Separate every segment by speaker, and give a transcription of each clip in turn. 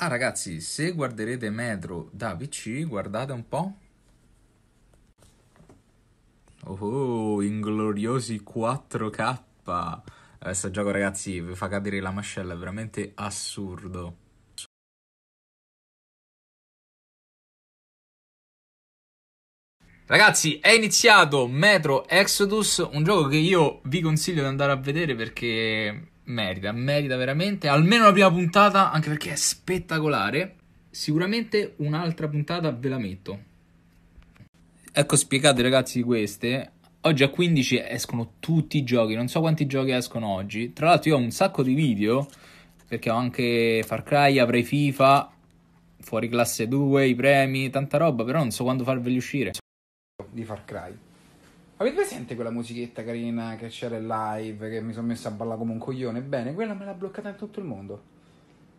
Speaker 1: Ah ragazzi, se guarderete Metro da PC, guardate un po'. Oh, ingloriosi 4K. Questo gioco ragazzi vi fa cadere la mascella, è veramente assurdo. Ragazzi, è iniziato Metro Exodus, un gioco che io vi consiglio di andare a vedere perché merita, merita veramente, almeno la prima puntata, anche perché è spettacolare. Sicuramente un'altra puntata ve la metto. Ecco spiegate ragazzi queste. Oggi a 15 escono tutti i giochi, non so quanti giochi escono oggi. Tra l'altro io ho un sacco di video, perché ho anche Far Cry, avrei FIFA, fuori classe 2, i premi, tanta roba, però non so quando farveli uscire.
Speaker 2: Di Far Cry. Avete presente quella musichetta carina che c'era in live, che mi sono messo a ballare come un coglione? Bene, quella me l'ha bloccata in tutto il mondo.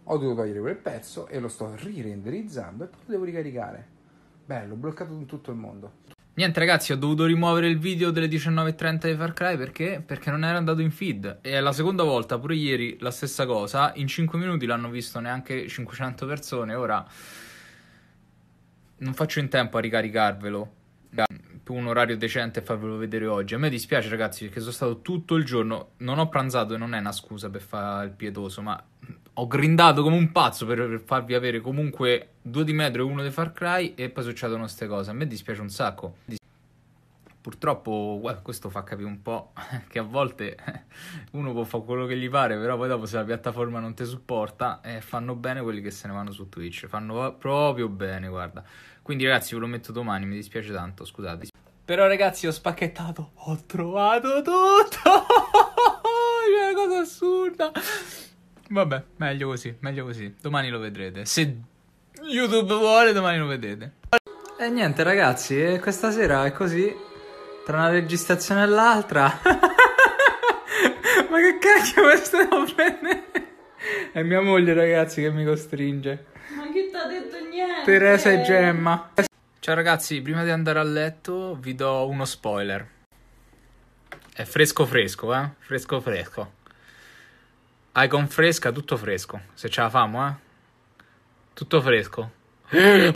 Speaker 2: Ho dovuto togliere quel pezzo e lo sto rirenderizzando e poi lo devo ricaricare. Bello, bloccato in tutto il mondo.
Speaker 1: Niente ragazzi, ho dovuto rimuovere il video delle 19.30 di Far Cry perché? Perché non era andato in feed. E è la seconda volta, pure ieri, la stessa cosa. In 5 minuti l'hanno visto neanche 500 persone, ora... Non faccio in tempo a ricaricarvelo un orario decente e farvelo vedere oggi. A me dispiace, ragazzi, perché sono stato tutto il giorno. Non ho pranzato e non è una scusa per fare il pietoso, ma ho grindato come un pazzo per, farvi avere comunque due di metro e uno di Far Cry. E poi succedono queste cose. A me dispiace un sacco. Dis- Purtroppo questo fa capire un po' che a volte uno può fare quello che gli pare, però poi dopo se la piattaforma non ti supporta, eh, fanno bene quelli che se ne vanno su Twitch, fanno proprio bene, guarda. Quindi ragazzi ve lo metto domani, mi dispiace tanto, scusate. Però ragazzi ho spacchettato, ho trovato tutto! È una cosa assurda! Vabbè, meglio così, meglio così. Domani lo vedrete. Se YouTube vuole, domani lo vedete. E eh, niente ragazzi, eh, questa sera è così tra una registrazione e l'altra. Ma che cacchio mi stavo prendendo? È mia moglie, ragazzi, che mi costringe. Ma chi ti ha detto niente? Teresa e Gemma. Ciao ragazzi, prima di andare a letto vi do uno spoiler. È fresco fresco, eh? Fresco fresco. Icon fresca, tutto fresco. Se ce la famo, eh? Tutto fresco.